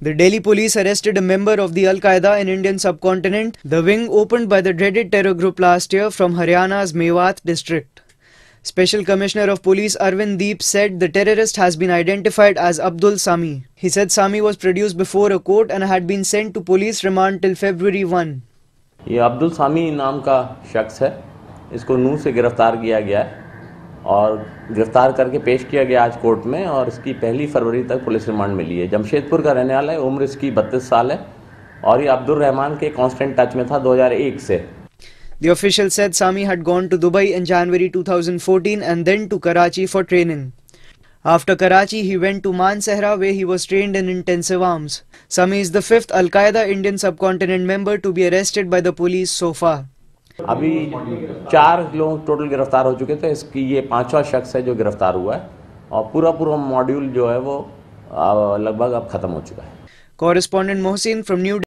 The Delhi police arrested a member of the Al-Qaeda in Indian subcontinent, the wing opened by the dreaded terror group last year from Haryana's Mewat district. Special Commissioner of Police Arvind Deep said the terrorist has been identified as Abdul Sami. He said Sami was produced before a court and had been sent to police remand till February 1. ये अब्दुल सामी नाम का शख्स है इसको नू से गिरफ्तार किया गया है और गिरफ्तार करके पेश किया गया आज कोर्ट में और इसकी पहली फरवरी तक पुलिस रिमांड मिली है जमशेदपुर का रहने वाला है उम्र इसकी बत्तीस साल है और ये अब्दुल रहमान के कांस्टेंट टच में था 2001 से The official said Sami had gone to Dubai in January 2014 and then to Karachi for training. After Karachi, he went to Mansehra where he was trained in intensive arms. Sami is the fifth Al-Qaeda Indian subcontinent member to be arrested by the police so far. अभी चार लोग total गिरफ्तार हो चुके थे इसकी ये पांचवा शख्स है जो गिरफ्तार हुआ है और पूरा पूरा मॉड्यूल जो है वो लगभग अब खत्म हो चुका है कॉरेस्पॉन्डेंट मोहसिन फ्रॉम न्यू